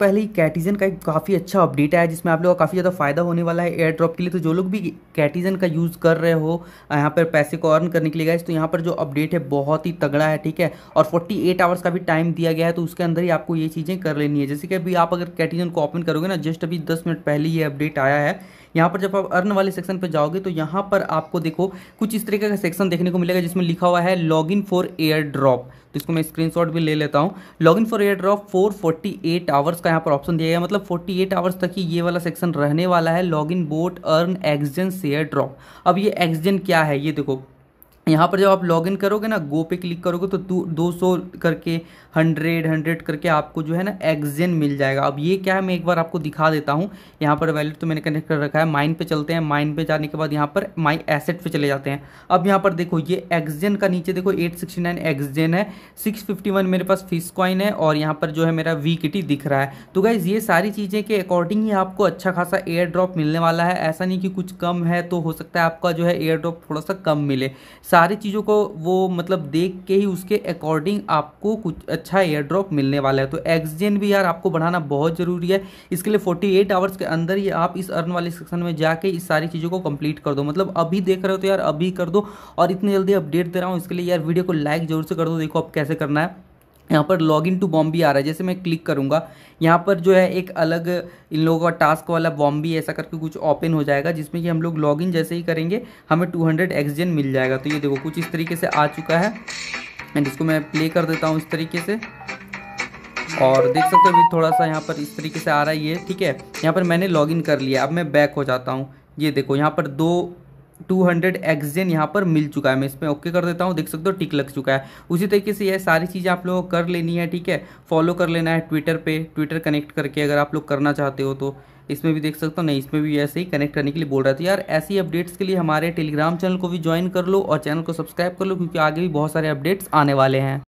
पहले ही कैटिजन का एक काफ़ी अच्छा अपडेट आया जिसमें आप लोगों का काफ़ी ज़्यादा फायदा होने वाला है एयर ड्रॉप के लिए तो जो लोग भी कैटिजन का यूज़ कर रहे हो यहाँ पर पैसे को अर्न करने के लिए गए तो यहाँ पर जो अपडेट है बहुत ही तगड़ा है ठीक है और फोर्टी एट आवर्स का भी टाइम दिया गया है तो उसके अंदर ही आपको ये चीज़ें कर लेनी है जैसे कि अभी आप अगर कैटिजन को ओपन करोगे ना जस्ट अभी दस मिनट पहले ये अपडेट आया है यहाँ पर जब आप अर्न वाले सेक्शन पर जाओगे तो यहाँ पर आपको देखो कुछ इस तरीके का सेक्शन देखने को मिलेगा जिसमें लिखा हुआ है log in for airdrop तो इसको मैं स्क्रीनशॉट भी ले लेता हूँ log in for airdrop four forty eight hours का यहाँ पर ऑप्शन दिया गया मतलब फोर्टी एट आवर्स तक ही ये वाला सेक्शन रहने वाला है लॉग इन बोट अर्न एक्सजेंस एयर ड्रॉप अब ये एक्सजेंट क्या है ये देखो यहाँ पर जब आप लॉगिन करोगे ना गो पे क्लिक करोगे तो दो सौ करके हंड्रेड हंड्रेड करके आपको जो है ना एक्जेन मिल जाएगा अब ये क्या है मैं एक बार आपको दिखा देता हूँ यहाँ पर वैलेट तो मैंने कनेक्ट कर रखा है माइन पे चलते हैं माइन पे जाने के बाद यहाँ पर माई एसेट पे चले जाते हैं अब यहाँ पर देखो ये एक्जेन का नीचे देखो एट सिक्सटी नाइन है सिक्स फिफ्टी वन मेरे पास फिस कॉइन है और यहाँ पर जो है मेरा वी दिख रहा है तो गाइज ये सारी चीज़ें के अकॉर्डिंग ही आपको अच्छा खासा एयर ड्रॉप मिलने वाला है ऐसा नहीं कि कुछ कम है तो हो सकता है आपका जो है एयर ड्रॉप थोड़ा सा कम मिले सारी चीज़ों को वो मतलब देख के ही उसके अकॉर्डिंग आपको कुछ अच्छा एयर ड्रॉप मिलने वाला है तो एक्सजेन भी यार आपको बढ़ाना बहुत ज़रूरी है इसके लिए 48 आवर्स के अंदर ही आप इस अर्न वाले सेक्शन में जाके इस सारी चीज़ों को कंप्लीट कर दो मतलब अभी देख रहे हो तो यार अभी कर दो और इतनी जल्दी अपडेट दे रहा हूँ इसके लिए यार वीडियो को लाइक जरूर से कर दो देखो अब कैसे करना है यहाँ पर लॉग इन टू बॉम्बी आ रहा है जैसे मैं क्लिक करूँगा यहाँ पर जो है एक अलग इन लोगों का टास्क वाला बॉम्बी ऐसा करके कुछ ओपन हो जाएगा जिसमें कि हम लोग लॉग इन जैसे ही करेंगे हमें 200 हंड्रेड एक्सजेन मिल जाएगा तो ये देखो कुछ इस तरीके से आ चुका है एंड इसको मैं प्ले कर देता हूँ इस तरीके से और देख सकते हो अभी थोड़ा सा यहाँ पर इस तरीके से आ रहा है ये ठीक है यहाँ पर मैंने इन कर लिया अब मैं बैक हो जाता हूँ ये देखो यहाँ पर दो टू हंड्रेड एक्सजेन यहाँ पर मिल चुका है मैं इसमें ओके कर देता हूँ देख सकते हो टिक लग चुका है उसी तरीके से यह सारी चीज़ें आप लोगों को कर लेनी है ठीक है फॉलो कर लेना है ट्विटर पे ट्विटर कनेक्ट करके अगर आप लोग करना चाहते हो तो इसमें भी देख सकते हो नहीं इसमें भी ऐसे ही कनेक्ट करने के लिए बोल रहा था यार ऐसी अपडेट्स के लिए हमारे टेलीग्राम चैनल को भी ज्वाइन कर लो और चैनल को सब्सक्राइब कर लो क्योंकि आगे भी बहुत सारे अपडेट्स आने वाले हैं